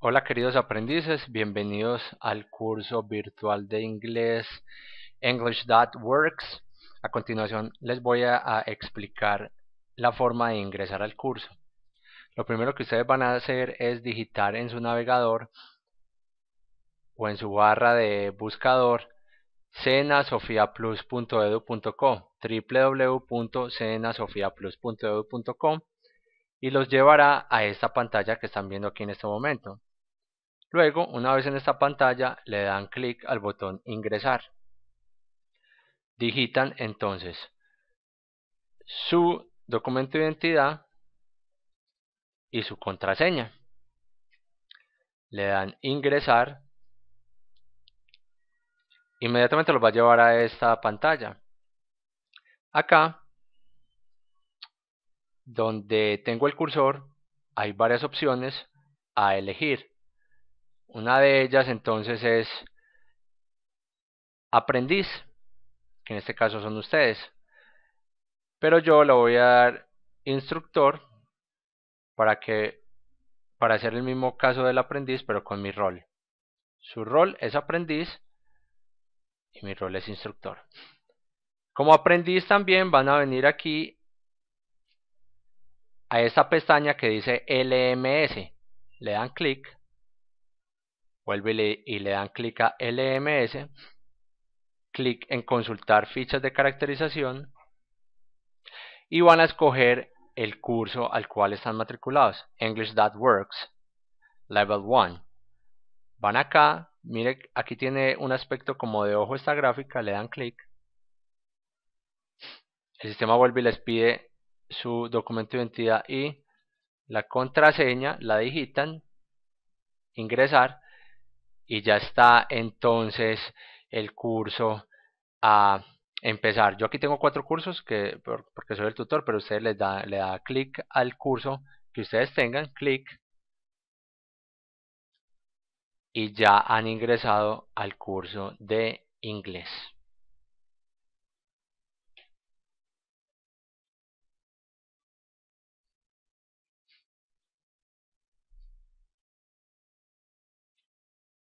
Hola queridos aprendices, bienvenidos al curso virtual de inglés English.works A continuación les voy a, explicar la forma de ingresar al curso. Lo primero que ustedes van a hacer es digitar en su navegador o en su barra de buscador cenasofiaplus.edu.com www.cenasofiaplus.edu.com y los llevará a esta pantalla que están viendo aquí en este momento. Luego, una vez en esta pantalla, le dan clic al botón ingresar. Digitan entonces su documento de identidad y su contraseña. Le dan ingresar. Inmediatamente los va a llevar a esta pantalla. Acá, donde tengo el cursor, hay varias opciones a elegir. Una de ellas entonces es aprendiz, que en este caso son ustedes. Pero yo le voy a dar instructor para que para hacer el mismo caso del aprendiz, pero con mi rol. Su rol es aprendiz y mi rol es instructor. Como aprendiz también van a venir aquí a esta pestaña que dice LMS. Le dan clic vuelve y le, dan clic a LMS, clic en consultar fichas de caracterización y van a escoger el curso al cual están matriculados, English.Works, Level 1. Van acá, mire, aquí tiene un aspecto como de ojo esta gráfica, le dan clic. El sistema vuelve y les pide su documento de identidad y la contraseña, la digitan, ingresar y ya está entonces el curso a empezar. Yo aquí tengo cuatro cursos porque soy el tutor, pero ustedes le da, le da clic al curso que ustedes tengan, clic, y ya han ingresado al curso de inglés.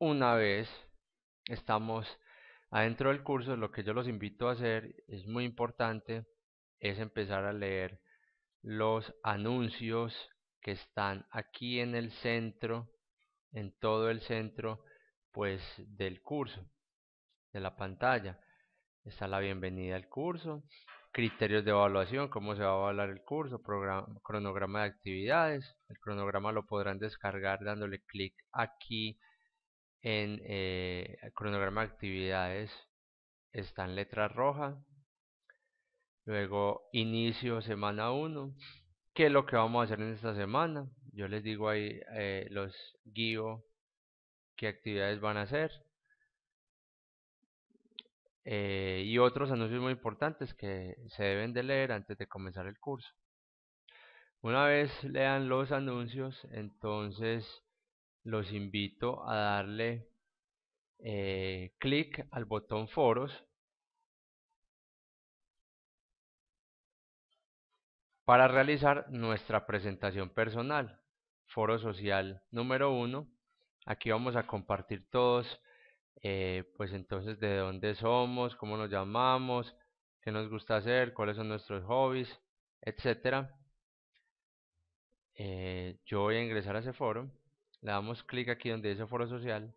una vez estamos adentro del curso, lo que yo los invito a hacer es muy importante, es empezar a leer los anuncios que están aquí en el centro, en todo el centro, pues del curso, de la pantalla. Está la bienvenida al curso, criterios de evaluación, cómo se va a evaluar el curso, cronograma de actividades. El cronograma lo podrán descargar dándole clic aquí en el eh, cronograma de actividades está en letra roja. Luego inicio semana 1. ¿Qué es lo que vamos a hacer en esta semana? Yo les digo ahí, eh, los guío qué actividades van a hacer. Eh, y otros anuncios muy importantes que se deben de leer antes de comenzar el curso. Una vez lean los anuncios, entonces los invito a darle eh, clic al botón foros para realizar nuestra presentación personal. Foro social número uno. Aquí vamos a compartir todos, eh, pues entonces de dónde somos, cómo nos llamamos, qué nos gusta hacer, cuáles son nuestros hobbies, etcétera. Eh, yo voy a ingresar a ese foro. Le damos clic aquí donde dice foro social.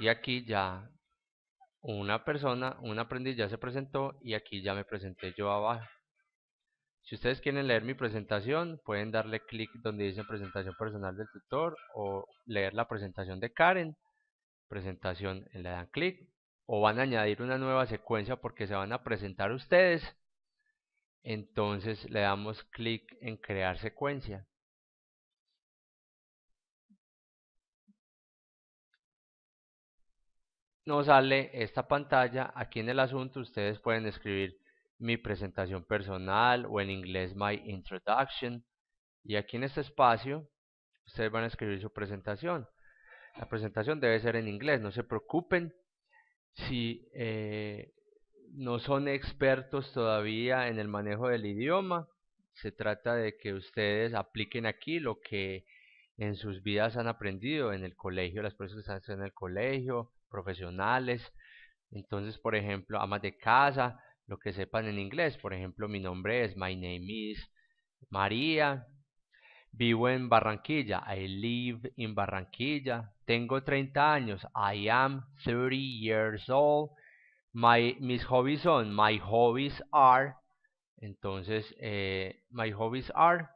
Y aquí ya una persona, un aprendiz ya se presentó y aquí ya me presenté yo abajo. Si ustedes quieren leer mi presentación, pueden darle clic donde dice presentación personal del tutor o leer la presentación de Karen, presentación, le dan clic o van a añadir una nueva secuencia porque se van a presentar ustedes entonces le damos clic en crear secuencia nos sale esta pantalla aquí en el asunto ustedes pueden escribir mi presentación personal o en inglés my introduction y aquí en este espacio ustedes van a escribir su presentación la presentación debe ser en inglés no se preocupen si eh, no son expertos todavía en el manejo del idioma. Se trata de que ustedes apliquen aquí lo que en sus vidas han aprendido en el colegio, las personas que están en el colegio, profesionales. Entonces, por ejemplo, amas de casa, lo que sepan en inglés. Por ejemplo, mi nombre es, my name is María. Vivo en Barranquilla, I live in Barranquilla. Tengo 30 años, I am 30 years old. My, mis hobbies son, my hobbies are, entonces, eh, my hobbies are,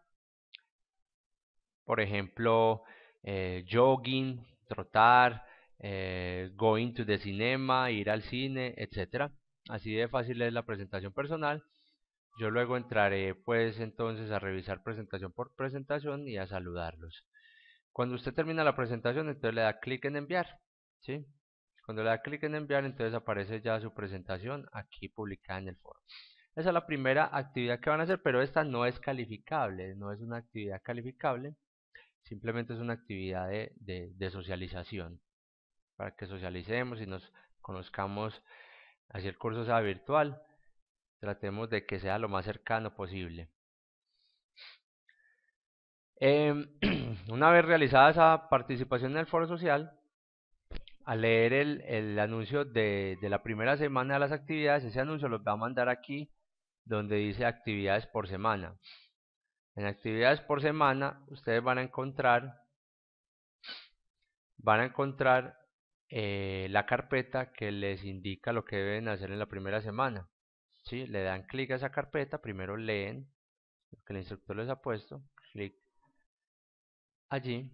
por ejemplo, eh, jogging, trotar, eh, going to the cinema, ir al cine, etc. Así de fácil es la presentación personal. Yo luego entraré pues entonces a revisar presentación por presentación y a saludarlos. Cuando usted termina la presentación, entonces le da clic en enviar. ¿sí? Cuando le da clic en enviar, entonces aparece ya su presentación aquí publicada en el foro. Esa es la primera actividad que van a hacer, pero esta no es calificable, no es una actividad calificable, simplemente es una actividad de, socialización, para que socialicemos y nos conozcamos, así el curso sea virtual, tratemos de que sea lo más cercano posible. Em, una vez realizada esa participación en el foro social, a leer el, anuncio de, la primera semana de las actividades, ese anuncio los va a mandar aquí donde dice actividades por semana. En actividades por semana ustedes van a encontrar van a encontrar eh, la carpeta que les indica lo que deben hacer en la primera semana. ¿sí? Le dan clic a esa carpeta, primero leen lo que el instructor les ha puesto, clic allí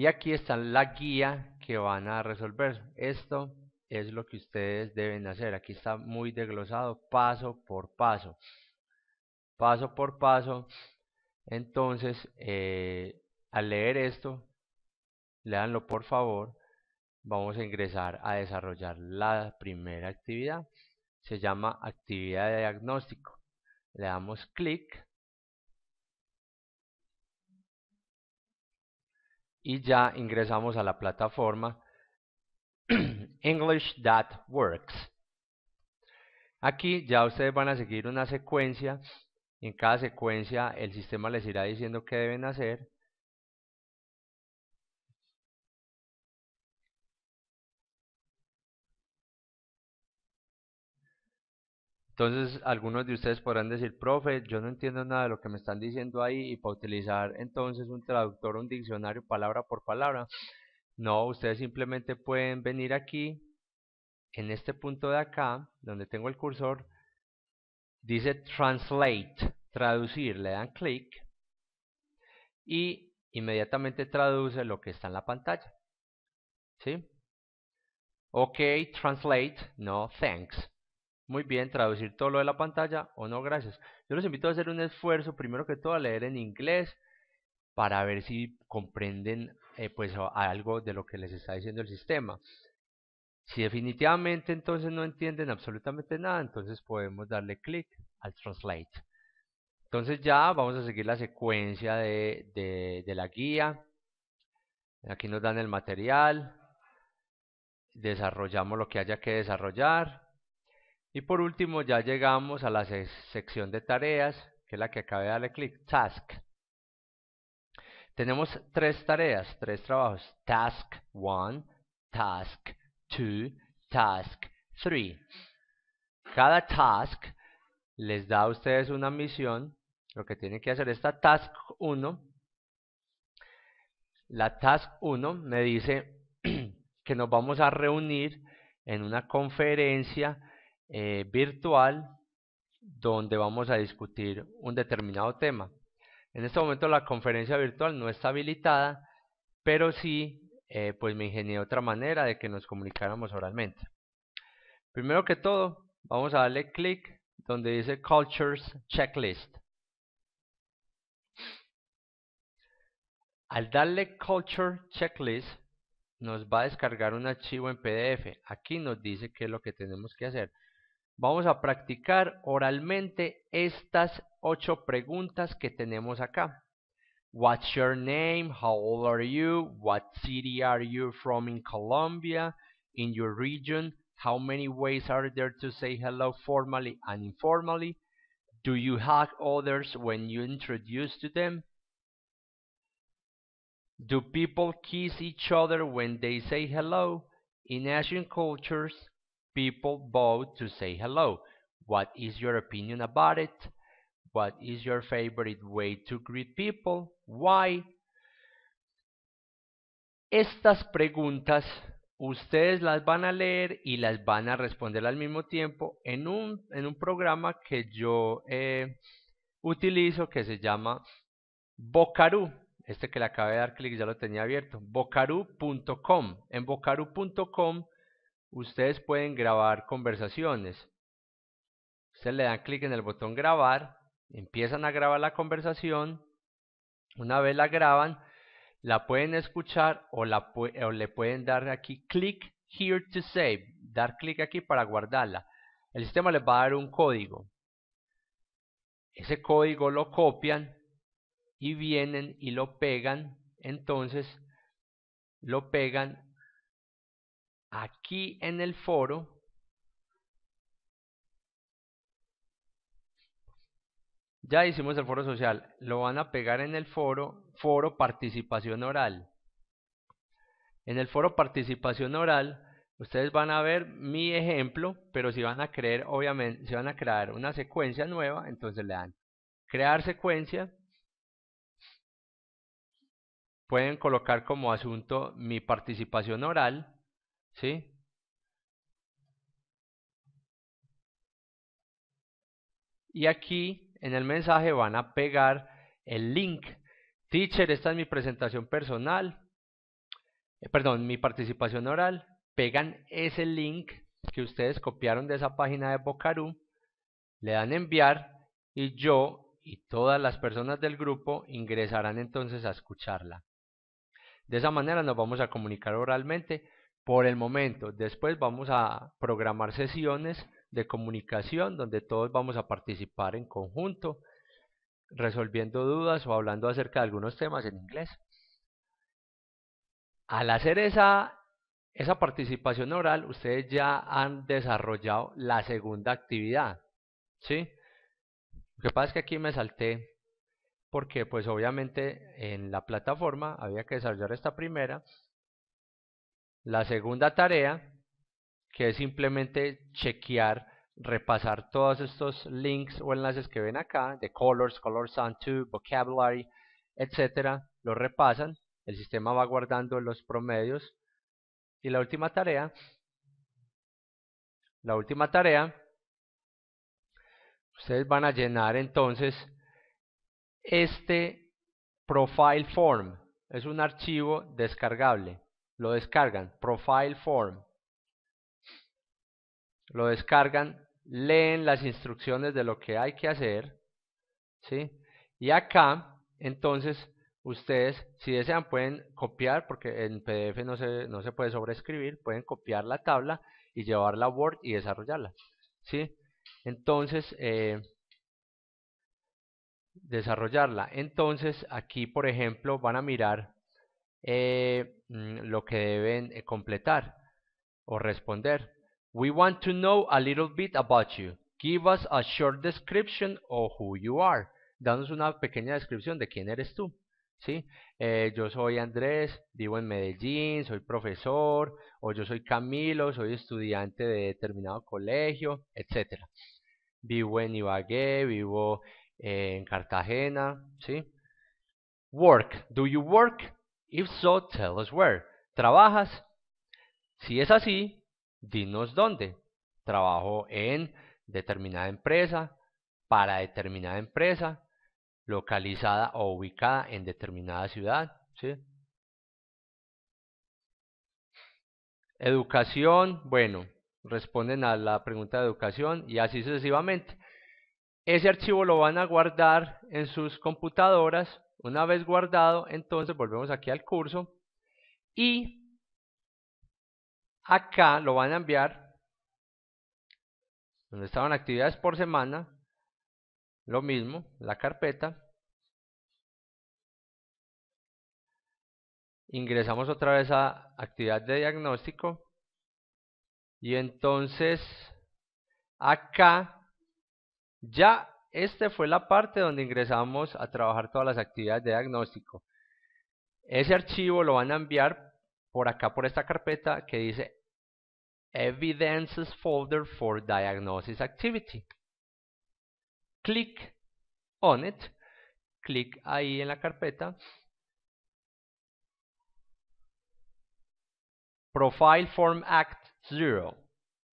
y aquí está la guía que van a resolver. Esto es lo que ustedes deben hacer. Aquí está muy desglosado paso por paso. Paso por paso. Entonces, eh, al leer esto, leanlo por favor. Vamos a ingresar a desarrollar la primera actividad. Se llama actividad de diagnóstico. Le damos clic y ya ingresamos a la plataforma English.works. Aquí ya ustedes van a seguir una secuencia. En cada secuencia el sistema les irá diciendo qué deben hacer. Entonces, algunos de ustedes podrán decir, profe, yo no entiendo nada de lo que me están diciendo ahí y para utilizar entonces un traductor, un diccionario, palabra por palabra. No, ustedes simplemente pueden venir aquí, en este punto de acá, donde tengo el cursor, dice translate, traducir, le dan clic y inmediatamente traduce lo que está en la pantalla. ¿Sí? Ok, translate, no, thanks. Muy bien, traducir todo lo de la pantalla o no, gracias. Yo los invito a hacer un esfuerzo, primero que todo, a leer en inglés para ver si comprenden eh, pues algo de lo que les está diciendo el sistema. Si definitivamente entonces no entienden absolutamente nada, entonces podemos darle clic al Translate. Entonces ya vamos a seguir la secuencia de la guía. Aquí nos dan el material. Desarrollamos lo que haya que desarrollar y por último ya llegamos a la sección de tareas, que es la que acabé de darle clic, Task. Tenemos tres tareas, tres trabajos, Task 1, Task 2, Task 3. Cada task les da a ustedes una misión, lo que tienen que hacer esta Task 1. La Task 1 me dice que nos vamos a reunir en una conferencia eh, virtual donde vamos a discutir un determinado tema. En este momento la conferencia virtual no está habilitada, pero sí eh, pues me ingenié otra manera de que nos comunicáramos oralmente. Primero que todo, vamos a darle clic donde dice Cultures Checklist. Al darle Culture Checklist, nos va a descargar un archivo en PDF. Aquí nos dice qué es lo que tenemos que hacer. Vamos a practicar oralmente estas ocho preguntas que tenemos acá. What's your name? How old are you? What city are you from in Colombia? In your region, how many ways are there to say hello formally and informally? Do you hug others when you introduce to them? Do people kiss each other when they say hello? In Asian cultures, people vote to say hello. What is your opinion about it? What is your favorite way to greet people? Why? Estas preguntas ustedes las van a leer y las van a responder al mismo tiempo en un, en un programa que yo eh, utilizo que se llama Bocaru. Este que le acabo de dar clic ya lo tenía abierto. Bocaru.com. En bocaru.com ustedes pueden grabar conversaciones. Ustedes le dan clic en el botón grabar, empiezan a grabar la conversación. Una vez la graban, la pueden escuchar o, la, le pueden dar aquí clic here to save, dar clic aquí para guardarla. El sistema les va a dar un código. Ese código lo copian y vienen y lo pegan. Entonces lo pegan aquí en el foro Ya hicimos el foro social, lo van a pegar en el foro, foro participación oral. En el foro participación oral, ustedes van a ver mi ejemplo, pero si van a creer, obviamente, si van a crear una secuencia nueva, entonces le dan crear secuencia. Pueden colocar como asunto mi participación oral. ¿Sí? Y aquí en el mensaje van a pegar el link. Teacher, esta es mi presentación personal. Eh, perdón, mi participación oral. Pegan ese link que ustedes copiaron de esa página de Bocarú Le dan enviar y yo y todas las personas del grupo ingresarán entonces a escucharla. De esa manera nos vamos a comunicar oralmente por el momento. Después vamos a programar sesiones de comunicación donde todos vamos a participar en conjunto, resolviendo dudas o hablando acerca de algunos temas en inglés. Al hacer esa, esa participación oral, ustedes ya han desarrollado la segunda actividad. ¿sí? Lo que pasa es que aquí me salté porque pues obviamente en la plataforma había que desarrollar esta primera la segunda tarea, que es simplemente chequear, repasar todos estos links o enlaces que ven acá, de colors, color to vocabulary, etcétera, Lo repasan, el sistema va guardando los promedios. Y la última tarea, la última tarea, ustedes van a llenar entonces este profile form, es un archivo descargable lo descargan, Profile Form, lo descargan, leen las instrucciones de lo que hay que hacer, ¿sí? Y acá, entonces, ustedes, si desean, pueden copiar, porque en PDF no se, no se puede sobreescribir, pueden copiar la tabla y llevarla a Word y desarrollarla, ¿sí? Entonces, eh, desarrollarla. Entonces, aquí, por ejemplo, van a mirar eh, mm, lo que deben eh, completar o responder. We want to know a little bit about you. Give us a short description of who you are. Danos una pequeña descripción de quién eres tú. ¿sí? Eh, yo soy Andrés, vivo en Medellín, soy profesor, o yo soy Camilo, soy estudiante de determinado colegio, etc. Vivo en Ibagué, vivo en Cartagena, ¿sí? Work. Do you work? If so, tell us where. ¿Trabajas? Si es así, dinos dónde. Trabajo en determinada empresa, para determinada empresa, localizada o ubicada en determinada ciudad. Educación, bueno, responden a la pregunta de educación y así sucesivamente. Ese archivo lo van a guardar en sus computadoras una vez guardado, entonces volvemos aquí al curso y acá lo van a enviar donde estaban actividades por semana, lo mismo, la carpeta. Ingresamos otra vez a actividad de diagnóstico y entonces acá ya esta fue la parte donde ingresamos a trabajar todas las actividades de diagnóstico. Ese archivo lo van a enviar por acá, por esta carpeta que dice Evidences Folder for Diagnosis Activity. Click on it. Click ahí en la carpeta. Profile Form Act 0.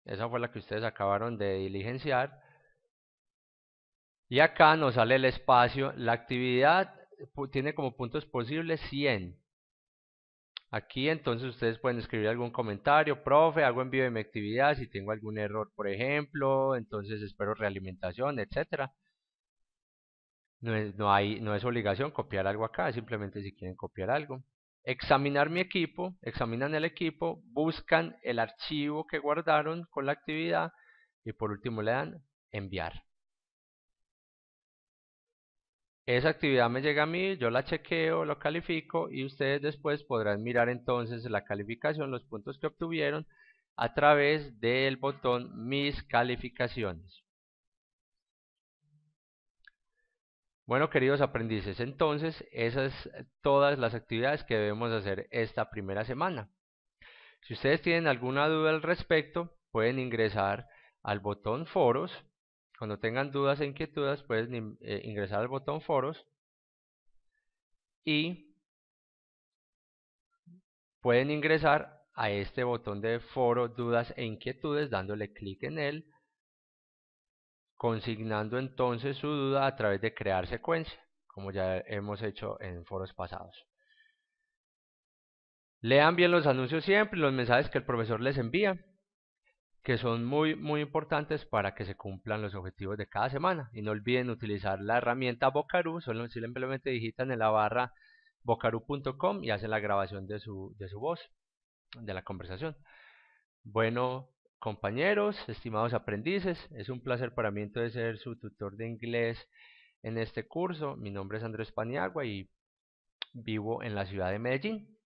Esa fue la que ustedes acabaron de diligenciar. Y acá nos sale el espacio. La actividad tiene como puntos posibles 100. Aquí entonces ustedes pueden escribir algún comentario, profe, hago envío de mi actividad, si tengo algún error, por ejemplo, entonces espero realimentación, etc. no es obligación copiar algo acá, simplemente si quieren copiar algo. Examinar mi equipo, examinan el equipo, buscan el archivo que guardaron con la actividad y por último le dan enviar. Esa actividad me llega a mí, yo la chequeo, lo califico y ustedes después podrán mirar entonces la calificación, los puntos que obtuvieron a través del botón Mis calificaciones. Bueno, queridos aprendices, entonces esas todas las actividades que debemos hacer esta primera semana. Si ustedes tienen alguna duda al respecto, pueden ingresar al botón Foros cuando tengan dudas e inquietudes pueden eh, ingresar al botón foros y pueden ingresar a este botón de foro dudas e inquietudes dándole clic en él consignando entonces su duda a través de crear secuencia como ya hemos hecho en foros pasados. Lean bien los anuncios siempre y los mensajes que el profesor les envía que son muy muy importantes para que se cumplan los objetivos de cada semana y no olviden utilizar la herramienta Bocaru, solo simplemente digitan en la barra bocaru.com y hacen la grabación de su, de su voz, de la conversación. Bueno, compañeros, estimados aprendices, es un placer para mí entonces ser su tutor de inglés en este curso. Mi nombre es Andrés Paniagua y vivo en la ciudad de Medellín.